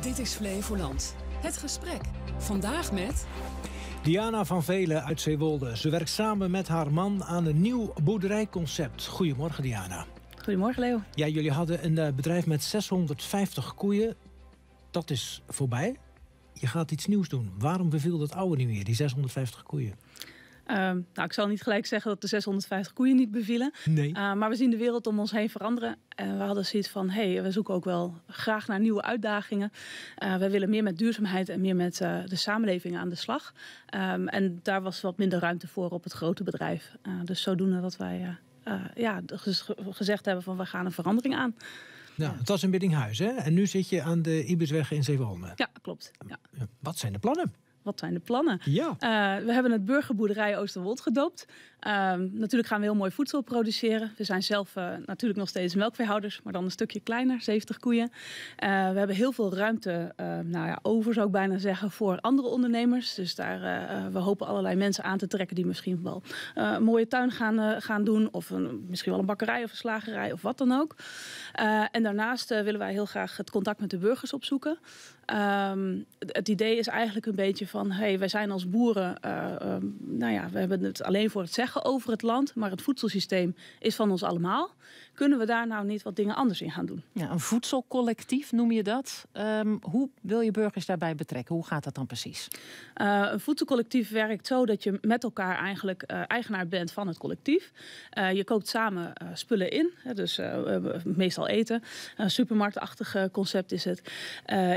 Dit is Flevoland. Het gesprek. Vandaag met... Diana van Velen uit Zeewolde. Ze werkt samen met haar man aan een nieuw boerderijconcept. Goedemorgen, Diana. Goedemorgen, Leo. Ja, jullie hadden een eh, bedrijf met 650 koeien. Dat is voorbij. Je gaat iets nieuws doen. Waarom beviel dat oude niet meer, die 650 koeien? Ehm, nou, ik zal niet gelijk zeggen dat de 650 koeien niet bevielen. Nee. Eh, maar we zien de wereld om ons heen veranderen. En we hadden zoiets van, hé, hey, we zoeken ook wel graag naar nieuwe uitdagingen. Eh, we willen meer met duurzaamheid en meer met eh, de samenleving aan de slag. Ehm, en daar was wat minder ruimte voor op het grote bedrijf. dus zodoende dat wij uh, ja, gezegd hebben van we gaan een verandering aan. Nou, het was een biddinghuis hè? En nu zit je aan de Ibisweg in Zeewolde. Ja, klopt. Ja. Wat zijn de plannen? wat zijn de plannen? Ja. Eh, we hebben het burgerboerderij Oosterwold gedoopt. Ehm, natuurlijk gaan we heel mooi voedsel produceren. We zijn zelf eh, natuurlijk nog steeds melkveehouders, maar dan een stukje kleiner, 70 koeien. Eh, we hebben heel veel ruimte ehm, nou ja, over, zou ik bijna zeggen, voor andere ondernemers. Dus daar, eh, we hopen allerlei mensen aan te trekken die misschien wel een mooie tuin gaan, gaan doen. Of een, misschien wel een bakkerij of een slagerij of wat dan ook. en daarnaast willen wij heel graag het contact met de burgers opzoeken. Ehm, het idee is eigenlijk een beetje van, hey, wij zijn als boeren, nou ja, we hebben het alleen voor het zeggen over het land, maar het voedselsysteem is van ons allemaal. Kunnen we daar nou niet wat dingen anders in gaan doen? Ja, een voedselcollectief noem je dat. Ehm, hoe wil je burgers daarbij betrekken? Hoe gaat dat dan precies? Eh, een voedselcollectief werkt zo dat je met elkaar eigenlijk eh, eigenaar bent van het collectief. Eh, je koopt samen spullen in, dus meestal eten. Een supermarktachtig concept is het.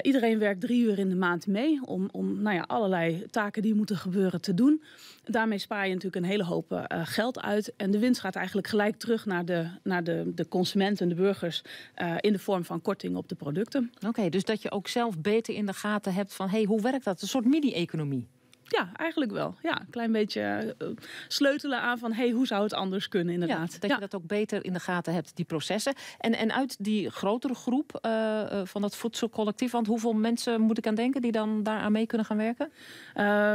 iedereen werkt drie uur in de maand mee om, om nou ja, allerlei taken die moeten gebeuren te doen. Daarmee spaar je natuurlijk een hele hoop geld uit. En de winst gaat eigenlijk gelijk terug naar de, naar de Ehm, de consumenten, de burgers, eh, in de vorm van korting op de producten. Oké, dus dat je ook zelf beter in de gaten hebt van hé, hey, hoe werkt dat? Een soort mini-economie. Ja, eigenlijk wel. Ja, een klein beetje eh, sleutelen aan van hey, hoe zou het anders kunnen inderdaad. Ja, dat je dat ook beter in de gaten hebt, die processen. En, en uit die grotere groep eh, eh, van dat voedselcollectief, want hoeveel mensen moet ik aan denken die dan daaraan mee kunnen gaan werken?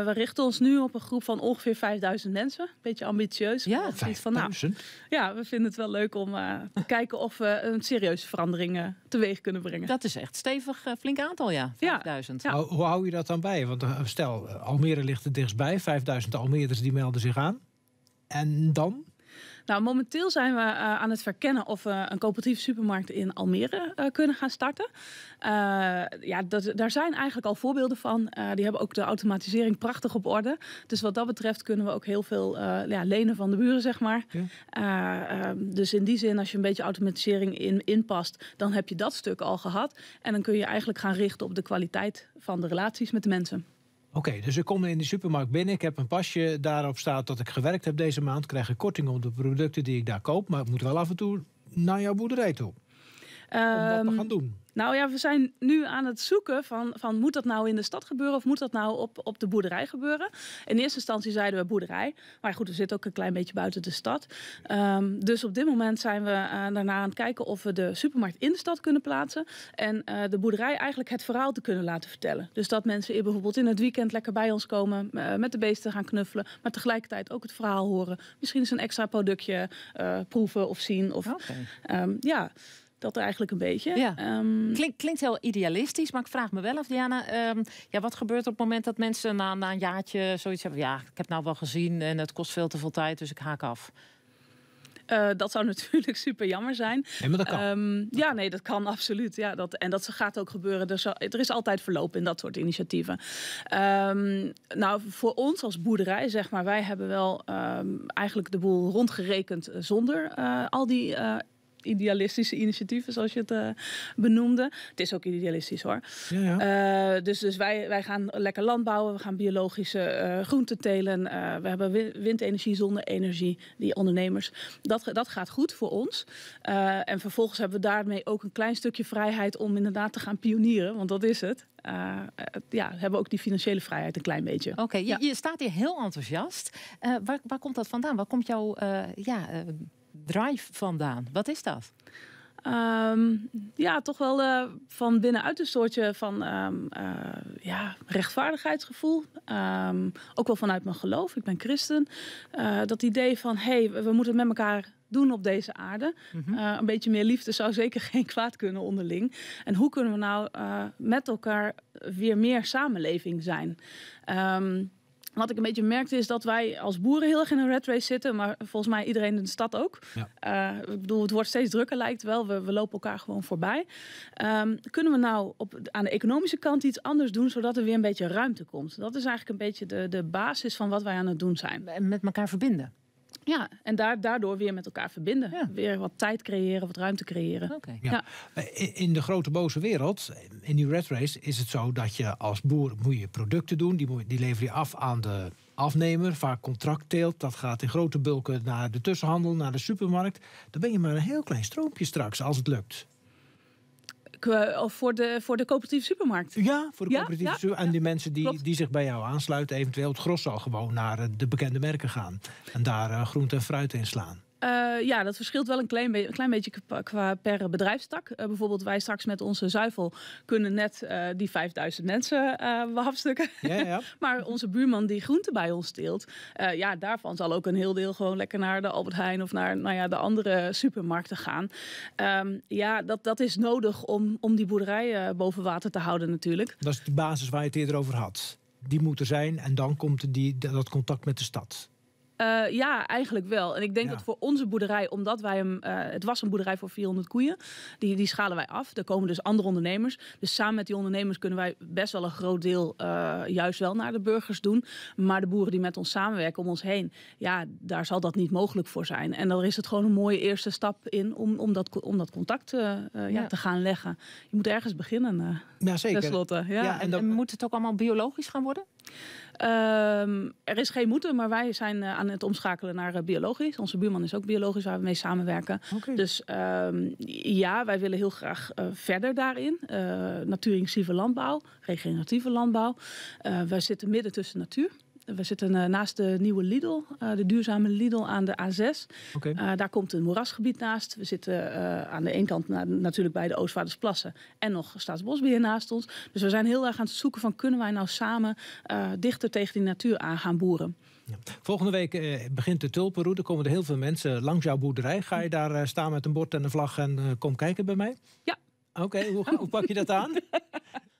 we richten ons nu op een groep van ongeveer 5000 mensen. Een beetje ambitieus. Ja, 5000? Nou, ja, we vinden het wel leuk om te kijken of we een serieuze verandering teweeg kunnen brengen. Dat is echt stevig, flink aantal ja, 5000. hoe hou je dat dan bij? Want stel, Almere Almere ligt er dichtstbij. 5000 Almeerders die melden zich aan. En dan? Nou, momenteel zijn we eh, aan het verkennen of we een coöperatieve supermarkt in Almere eh, kunnen gaan starten. Eh, ja, dat, daar zijn eigenlijk al voorbeelden van. die hebben ook de automatisering prachtig op orde. Dus wat dat betreft kunnen we ook heel veel ja, lenen van de buren, zeg maar. Ehm, dus in die zin, als je een beetje automatisering in, inpast, dan heb je dat stuk al gehad. En dan kun je eigenlijk gaan richten op de kwaliteit van de relaties met de mensen. Oké, dus ik kom in de supermarkt binnen, ik heb een pasje, daarop staat dat ik gewerkt heb deze maand, krijg ik korting op de producten die ik daar koop, maar ik moet wel af en toe naar jouw boerderij toe om dat te ehm, gaan doen? Nou ja, we zijn nu aan het zoeken van, van moet dat nou in de stad gebeuren of moet dat nou op, op de boerderij gebeuren? In eerste instantie zeiden we boerderij, maar goed, we zitten ook een klein beetje buiten de stad. Ehm, dus op dit moment zijn we eh, daarna aan het kijken of we de supermarkt in de stad kunnen plaatsen en eh, de boerderij eigenlijk het verhaal te kunnen laten vertellen. Dus dat mensen hier bijvoorbeeld in het weekend lekker bij ons komen, eh, met de beesten gaan knuffelen, maar tegelijkertijd ook het verhaal horen. Misschien eens een extra productje proeven of zien. Of, ehm, ja. Dat eigenlijk een beetje. Ehm, klinkt heel idealistisch, maar ik vraag me wel af, Diana. Ehm, ja, wat gebeurt er op het moment dat mensen na, na een jaartje zoiets hebben? Ja, ik heb nou wel gezien en het kost veel te veel tijd, dus ik haak af. Eh, dat zou natuurlijk super jammer zijn. Ehm, ja, nee, dat kan absoluut. Ja, dat, en dat gaat ook gebeuren. Er, er is altijd verloop in dat soort initiatieven. nou, voor ons als boerderij, zeg maar, wij hebben wel eigenlijk de boel rondgerekend eh, zonder eh, al die idealistische initiatieven, zoals je het eh, benoemde. Het is ook idealistisch hoor. Ja, ja. Eh, dus dus wij, wij gaan lekker landbouwen, we gaan biologische uh, groenten telen. we hebben windenergie, zonne-energie, die ondernemers. Dat, dat gaat goed voor ons. en vervolgens hebben we daarmee ook een klein stukje vrijheid om inderdaad te gaan pionieren, want dat is het. ja, hebben ook die financiële vrijheid een klein beetje. Oké, je, staat hier heel enthousiast. Waar, waar, komt dat vandaan? Waar komt jouw ja, drive vandaan? Wat is dat? Ehm, ja, toch wel eh, van binnenuit een soortje van ehm, eh, ja, rechtvaardigheidsgevoel. Ehm, ook wel vanuit mijn geloof, ik ben christen. Eh, dat idee van, hé, hey, we moeten het met elkaar doen op deze aarde. Mhm. een beetje meer liefde zou zeker geen kwaad kunnen onderling. En hoe kunnen we nou met elkaar weer meer samenleving zijn? wat ik een beetje merkte is dat wij als boeren heel erg in een red race zitten, maar volgens mij iedereen in de stad ook. Eh, ik bedoel, het wordt steeds drukker lijkt wel, we, we lopen elkaar gewoon voorbij. Ehm, kunnen we nou op, aan de economische kant iets anders doen, zodat er weer een beetje ruimte komt? Dat is eigenlijk een beetje de, de basis van wat wij aan het doen zijn. Met elkaar verbinden. Ja, en daardoor weer met elkaar verbinden. Weer wat tijd creëren, wat ruimte creëren. Okay. Ja. ja. In de grote boze wereld, in die red race, is het zo dat je als boer moet je producten doen. Die, die lever je af aan de afnemer, vaak contractteelt. Dat gaat in grote bulken naar de tussenhandel, naar de supermarkt. Dan ben je maar een heel klein stroompje straks als het lukt. Eh, of voor de, voor de coöperatieve supermarkt? Ja, voor de coöperatieve supermarkt. En die mensen die, die zich bij jou aansluiten, eventueel het gros al gewoon naar eh, de bekende merken gaan. En daar eh, groente en fruit in slaan. Eh, ja, dat verschilt wel een klein, een klein beetje qua per bedrijfstak. Eh, bijvoorbeeld wij straks met onze zuivel kunnen net eh, die 5000 mensen behafstukken. Ja, ja. maar onze buurman die groente bij ons steelt, ja, daarvan zal ook een heel deel gewoon lekker naar de Albert Heijn of naar nou ja, de andere supermarkten gaan. Ehm, ja, dat, dat is nodig om, om die boerderij boven water te houden natuurlijk. Dat is de basis waar je het eerder over had. Die moet er zijn en dan komt die, dat contact met de stad. Eh, ja, eigenlijk wel. En ik denk dat voor onze boerderij, omdat wij hem, eh, het was een boerderij voor 400 koeien, die, die schalen wij af. Er komen dus andere ondernemers. Dus samen met die ondernemers kunnen wij best wel een groot deel eh, juist wel naar de burgers doen. Maar de boeren die met ons samenwerken om ons heen, ja, daar zal dat niet mogelijk voor zijn. En dan is het gewoon een mooie eerste stap in om, om, dat, om dat contact ja. te gaan leggen. Je moet ergens beginnen. ja, zeker. Tenslotte. Ja. ja en, dan... en moet het ook allemaal biologisch gaan worden? Ehm, er is geen moeten, maar wij zijn eh, aan het omschakelen naar eh, biologisch. Onze buurman is ook biologisch, waar we mee samenwerken. Dus ehm, ja, wij willen heel graag eh, verder daarin. natuurinclusieve landbouw, regeneratieve landbouw. wij zitten midden tussen natuur. We zitten eh, naast de nieuwe Lidl, eh, de duurzame Lidl aan de A6. Eh, daar komt een moerasgebied naast. We zitten aan de ene kant natuurlijk bij de Oostvaardersplassen en nog Staatsbosbeheer naast ons. Dus we zijn heel erg aan het zoeken van kunnen wij nou samen dichter tegen die natuur aan gaan boeren. Ja. Volgende week begint de tulpenroute. Komen er heel veel mensen langs jouw boerderij. Ga je daar staan met een bord en een vlag en kom kijken bij mij? Ja. Oké, hoe, hoe pak je dat aan?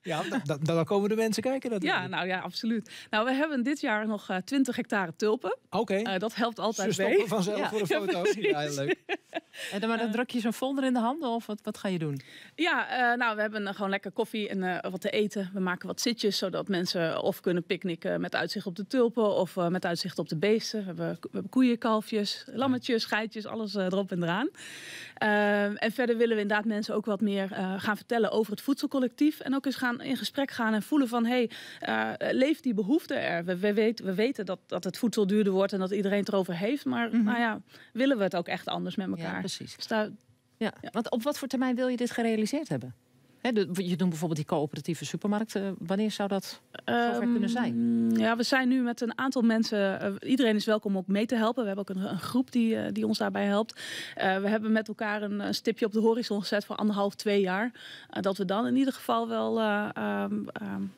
Ja, dan, dan komen de mensen kijken natuurlijk. Ja, nou ja, absoluut. Nou, we hebben dit jaar nog uh, eh, 20 hectare tulpen. Oké. Eh, dat helpt altijd Ze mee. vanzelf voor de foto. Ja, leuk. en dan, maar dan eh. druk je zo'n folder in de handen of wat, wat ga je doen? Ja, nou, we hebben gewoon lekker koffie en wat te eten. We maken wat zitjes, zodat mensen of kunnen picknicken met uitzicht op de tulpen... of met uitzicht op de beesten. We hebben, we hebben koeien, kalfjes, lammetjes, geitjes, alles erop en eraan. en verder willen we inderdaad mensen ook wat meer gaan vertellen over het voedselcollectief... en ook eens gaan in gesprek gaan en voelen van... hé, hey, eh, leeft die behoefte er? We, we, weet, we weten dat, dat het voedsel duurder wordt en dat iedereen het erover heeft. Maar nou ja, willen we het ook echt anders met elkaar? Ja, precies. Dus ja. Want op wat voor termijn wil je dit gerealiseerd hebben? He, je doet bijvoorbeeld die coöperatieve supermarkt. wanneer zou dat zover kunnen zijn? Ehm, ja, we zijn nu met een aantal mensen. Eh, iedereen is welkom om mee te helpen. We hebben ook een, een groep die, eh, die ons daarbij helpt. Eh, we hebben met elkaar een, stipje op de horizon gezet voor anderhalf, twee jaar. dat we dan in ieder geval wel ehm, ehm,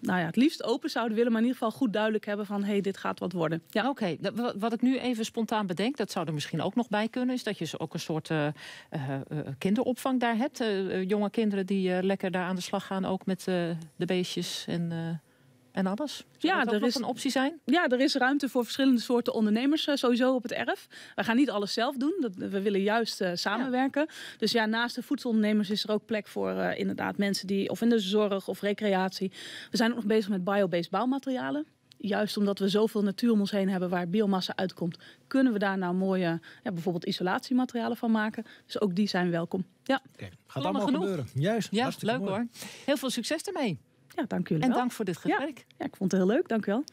nou ja, het liefst open zouden willen, maar in ieder geval goed duidelijk hebben van hé, hey, dit gaat wat worden. Ja. Oké, wat ik nu even spontaan bedenk, dat zou er misschien ook nog bij kunnen, is dat je ook een soort kinderopvang daar hebt. jonge kinderen die lekker daar aan de slag gaan, ook met de beestjes en en alles? Zou ja, er is een optie zijn. Ja, er is ruimte voor verschillende soorten ondernemers eh, sowieso op het erf. We gaan niet alles zelf doen. Dat, we willen juist eh, samenwerken. Dus ja, naast de voedselondernemers is er ook plek voor eh, inderdaad mensen die of in de zorg of recreatie. We zijn ook nog bezig met biobased bouwmaterialen juist omdat we zoveel natuur om ons heen hebben waar biomassa uitkomt, kunnen we daar nou mooie, ja, bijvoorbeeld isolatiematerialen van maken. Dus ook die zijn welkom. Ja, gaat allemaal, gebeuren. Juist, ja, leuk hoor. Heel veel succes ermee. Ja, dank jullie wel. En dank voor dit gesprek. Ja, ja ik vond het heel leuk. Dank u wel.